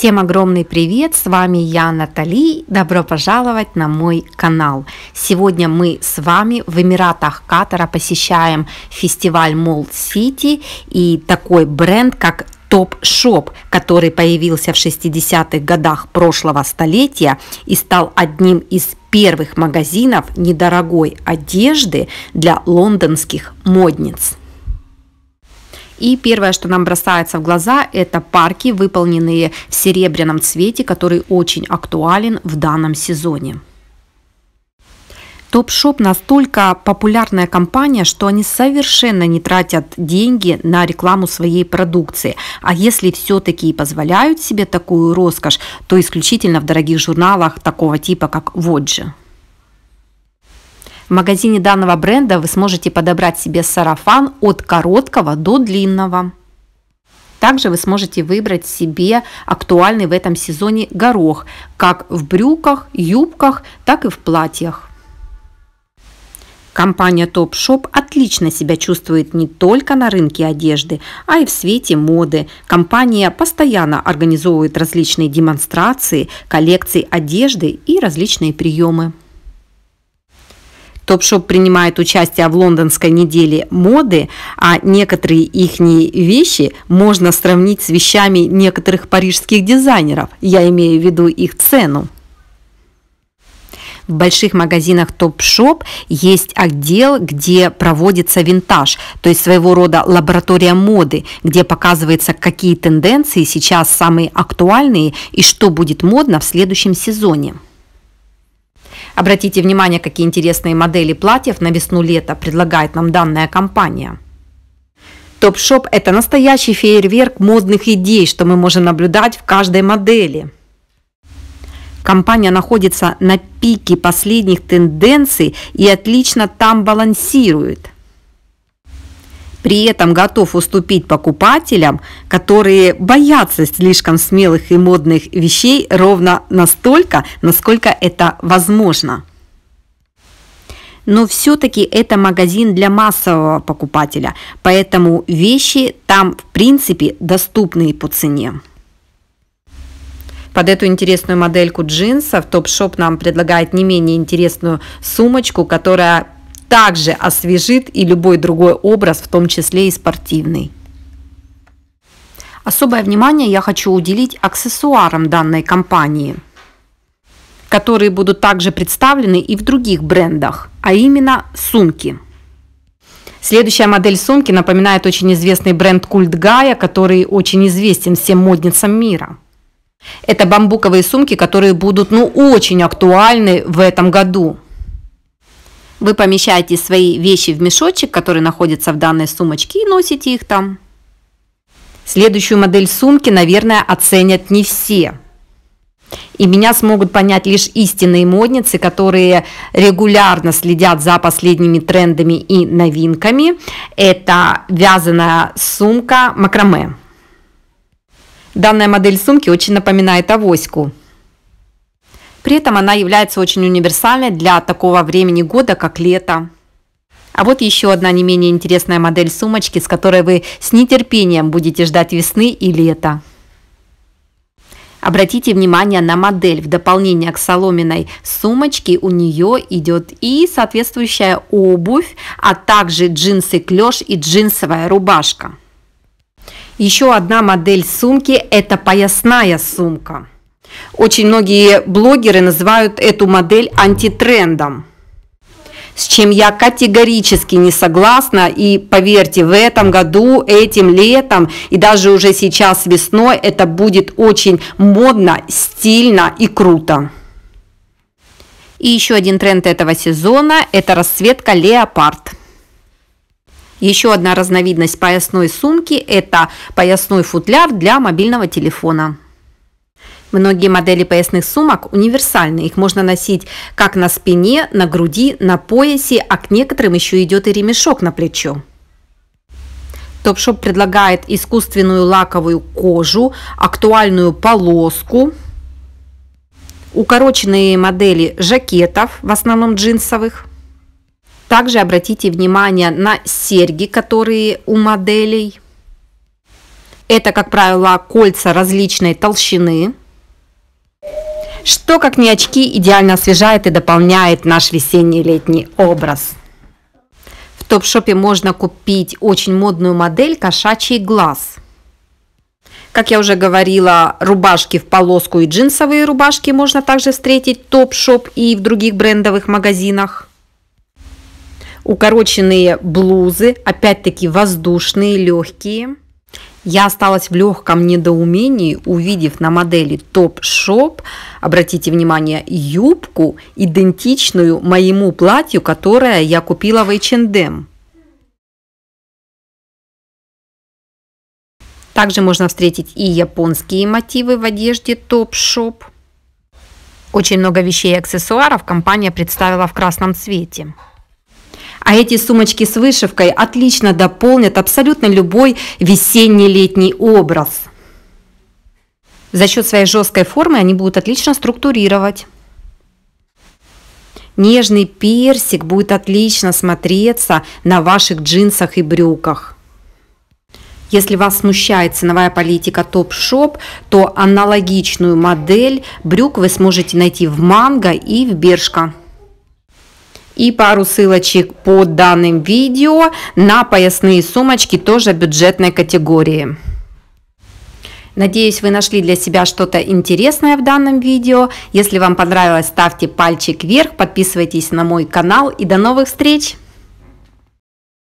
Всем огромный привет! С вами я, Натали. Добро пожаловать на мой канал. Сегодня мы с вами в Эмиратах Катара посещаем фестиваль Молд Сити и такой бренд, как Топ-шоп, который появился в 60-х годах прошлого столетия и стал одним из первых магазинов недорогой одежды для лондонских модниц. И первое, что нам бросается в глаза, это парки, выполненные в серебряном цвете, который очень актуален в данном сезоне. Топшоп настолько популярная компания, что они совершенно не тратят деньги на рекламу своей продукции. А если все-таки и позволяют себе такую роскошь, то исключительно в дорогих журналах такого типа, как Воджи. В магазине данного бренда вы сможете подобрать себе сарафан от короткого до длинного. Также вы сможете выбрать себе актуальный в этом сезоне горох, как в брюках, юбках, так и в платьях. Компания Topshop отлично себя чувствует не только на рынке одежды, а и в свете моды. Компания постоянно организовывает различные демонстрации, коллекции одежды и различные приемы. Топ-шоп принимает участие в лондонской неделе моды, а некоторые их вещи можно сравнить с вещами некоторых парижских дизайнеров. Я имею в виду их цену. В больших магазинах Топ-Шоп есть отдел, где проводится винтаж, то есть своего рода лаборатория моды, где показывается, какие тенденции сейчас самые актуальные и что будет модно в следующем сезоне. Обратите внимание, какие интересные модели платьев на весну-лето предлагает нам данная компания. Топ-шоп – это настоящий фейерверк модных идей, что мы можем наблюдать в каждой модели. Компания находится на пике последних тенденций и отлично там балансирует при этом готов уступить покупателям, которые боятся слишком смелых и модных вещей ровно настолько, насколько это возможно. Но все-таки это магазин для массового покупателя, поэтому вещи там в принципе доступны по цене. Под эту интересную модельку джинсов Топшоп нам предлагает не менее интересную сумочку, которая также освежит и любой другой образ, в том числе и спортивный. Особое внимание я хочу уделить аксессуарам данной компании, которые будут также представлены и в других брендах, а именно сумки. Следующая модель сумки напоминает очень известный бренд Культ Гая, который очень известен всем модницам мира. Это бамбуковые сумки, которые будут ну, очень актуальны в этом году. Вы помещаете свои вещи в мешочек, который находится в данной сумочке, и носите их там. Следующую модель сумки, наверное, оценят не все. И меня смогут понять лишь истинные модницы, которые регулярно следят за последними трендами и новинками. Это вязаная сумка макраме. Данная модель сумки очень напоминает авоську. При этом она является очень универсальной для такого времени года, как лето. А вот еще одна не менее интересная модель сумочки, с которой вы с нетерпением будете ждать весны и лета. Обратите внимание на модель. В дополнение к соломенной сумочке у нее идет и соответствующая обувь, а также джинсы клеш и джинсовая рубашка. Еще одна модель сумки – это поясная сумка. Очень многие блогеры называют эту модель антитрендом, с чем я категорически не согласна. И поверьте, в этом году, этим летом и даже уже сейчас весной это будет очень модно, стильно и круто. И еще один тренд этого сезона – это расцветка леопард. Еще одна разновидность поясной сумки – это поясной футляр для мобильного телефона. Многие модели поясных сумок универсальны. Их можно носить как на спине, на груди, на поясе, а к некоторым еще идет и ремешок на плечо. Топшоп предлагает искусственную лаковую кожу, актуальную полоску, укороченные модели жакетов, в основном джинсовых. Также обратите внимание на серьги, которые у моделей. Это, как правило, кольца различной толщины. Что, как не очки, идеально освежает и дополняет наш весенний-летний образ. В топ-шопе можно купить очень модную модель «Кошачий глаз». Как я уже говорила, рубашки в полоску и джинсовые рубашки можно также встретить в топ-шоп и в других брендовых магазинах. Укороченные блузы, опять-таки воздушные, легкие – я осталась в легком недоумении, увидев на модели топ-шоп, обратите внимание, юбку, идентичную моему платью, которое я купила в H&M. Также можно встретить и японские мотивы в одежде топ-шоп. Очень много вещей и аксессуаров компания представила в красном цвете. А эти сумочки с вышивкой отлично дополнят абсолютно любой весенний-летний образ. За счет своей жесткой формы они будут отлично структурировать. Нежный персик будет отлично смотреться на ваших джинсах и брюках. Если вас смущает ценовая политика топ-шоп, то аналогичную модель брюк вы сможете найти в Манго и в Бершка и пару ссылочек под данным видео на поясные сумочки тоже бюджетной категории. Надеюсь, вы нашли для себя что-то интересное в данном видео. Если вам понравилось, ставьте пальчик вверх, подписывайтесь на мой канал и до новых встреч!